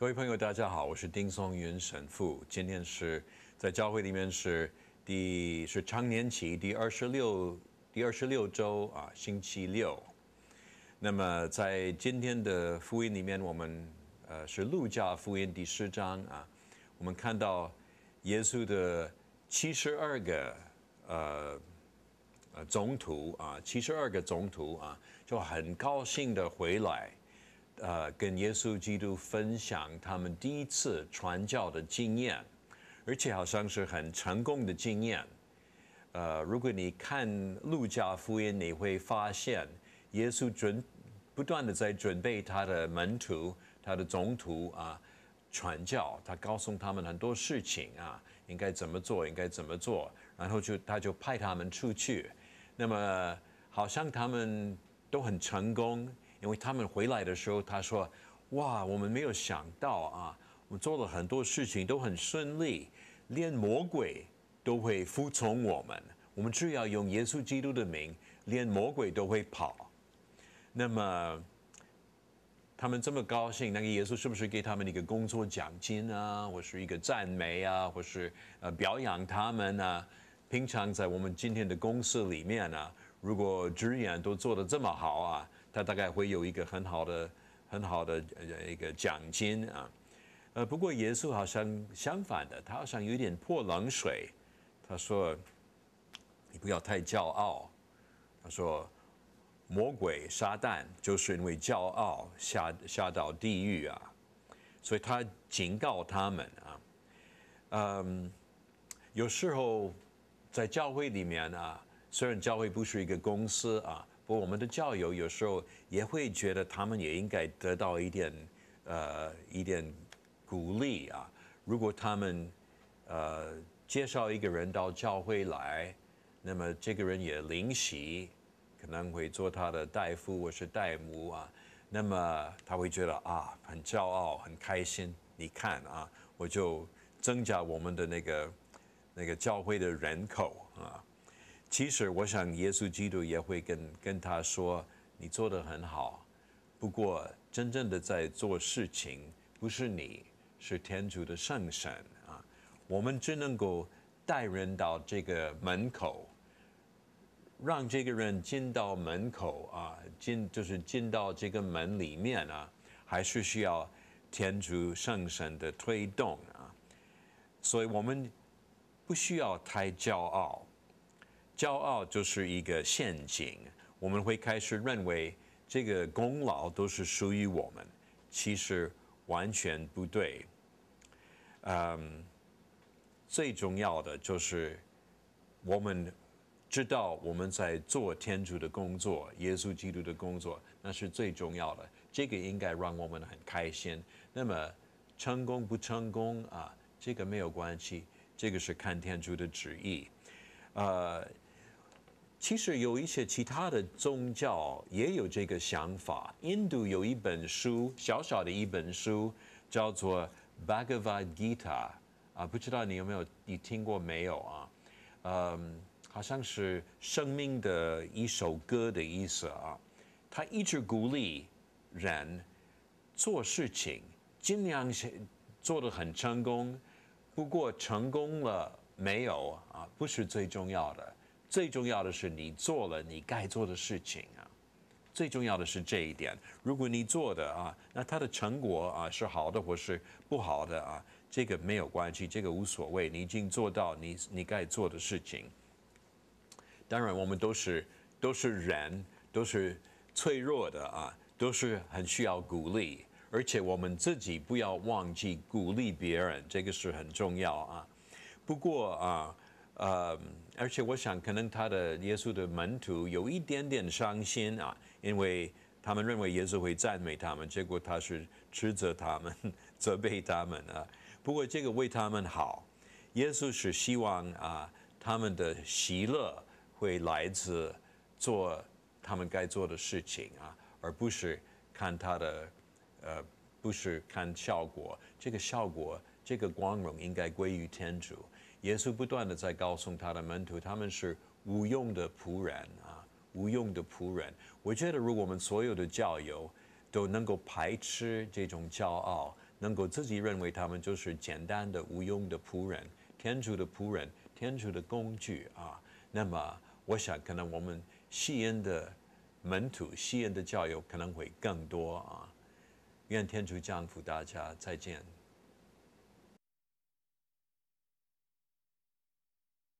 各位朋友，大家好，我是丁松云神父。今天是在教会里面是第是常年期第二十六第二十六周啊，星期六。那么在今天的福音里面，我们呃是路加福音第十章啊，我们看到耶稣的七十二个呃呃总徒啊，七十二个总徒啊，就很高兴的回来。呃，跟耶稣基督分享他们第一次传教的经验，而且好像是很成功的经验。呃，如果你看路加福音，你会发现耶稣准不断的在准备他的门徒、他的总徒啊传教，他告诉他们很多事情啊，应该怎么做，应该怎么做，然后就他就派他们出去，那么好像他们都很成功。因为他们回来的时候，他说：“哇，我们没有想到啊，我们做了很多事情都很顺利，连魔鬼都会服从我们。我们只要用耶稣基督的名，连魔鬼都会跑。”那么他们这么高兴，那个耶稣是不是给他们一个工作奖金啊，或是一个赞美啊，或是呃表扬他们呢？平常在我们今天的公司里面呢，如果职员都做得这么好啊。他大概会有一个很好的、很好的一个奖金啊，呃，不过耶稣好像相反的，他好像有点泼冷水，他说：“你不要太骄傲。”他说：“魔鬼撒旦就是因为骄傲下下到地狱啊，所以他警告他们啊，嗯，有时候在教会里面啊，虽然教会不是一个公司啊。”我们的教友有时候也会觉得，他们也应该得到一点，呃，一点鼓励啊。如果他们，呃，介绍一个人到教会来，那么这个人也灵习，可能会做他的代夫或是代母啊。那么他会觉得啊，很骄傲，很开心。你看啊，我就增加我们的那个那个教会的人口啊。其实，我想，耶稣基督也会跟跟他说：“你做的很好，不过真正的在做事情不是你，是天主的圣神啊。我们只能够带人到这个门口，让这个人进到门口啊，进就是进到这个门里面啊，还是需要天主圣神的推动啊。所以，我们不需要太骄傲。”骄傲就是一个陷阱，我们会开始认为这个功劳都是属于我们，其实完全不对。嗯，最重要的就是我们知道我们在做天主的工作，耶稣基督的工作，那是最重要的，这个应该让我们很开心。那么成功不成功啊，这个没有关系，这个是看天主的旨意，呃。其实有一些其他的宗教也有这个想法。印度有一本书，小小的一本书，叫做《Bhagavad Gita》啊，不知道你有没有，你听过没有啊？嗯，好像是生命的一首歌的意思啊。他一直鼓励人做事情，尽量做得很成功。不过成功了没有啊？不是最重要的。最重要的是你做了你该做的事情啊！最重要的是这一点。如果你做的啊，那它的成果啊是好的或是不好的啊，这个没有关系，这个无所谓。你已经做到你你该做的事情。当然，我们都是都是人，都是脆弱的啊，都是很需要鼓励。而且我们自己不要忘记鼓励别人，这个是很重要啊。不过啊。呃，而且我想，可能他的耶稣的门徒有一点点伤心啊，因为他们认为耶稣会赞美他们，结果他是斥责他们、责备他们啊。不过这个为他们好，耶稣是希望啊，他们的喜乐会来自做他们该做的事情啊，而不是看他的，呃，不是看效果。这个效果，这个光荣应该归于天主。耶稣不断的在告诉他的门徒，他们是无用的仆人啊，无用的仆人。我觉得，如果我们所有的教友都能够排斥这种骄傲，能够自己认为他们就是简单的无用的仆人，天主的仆人，天主的工具啊，那么我想，可能我们吸烟的门徒，吸烟的教友可能会更多啊。愿天主降福大家，再见。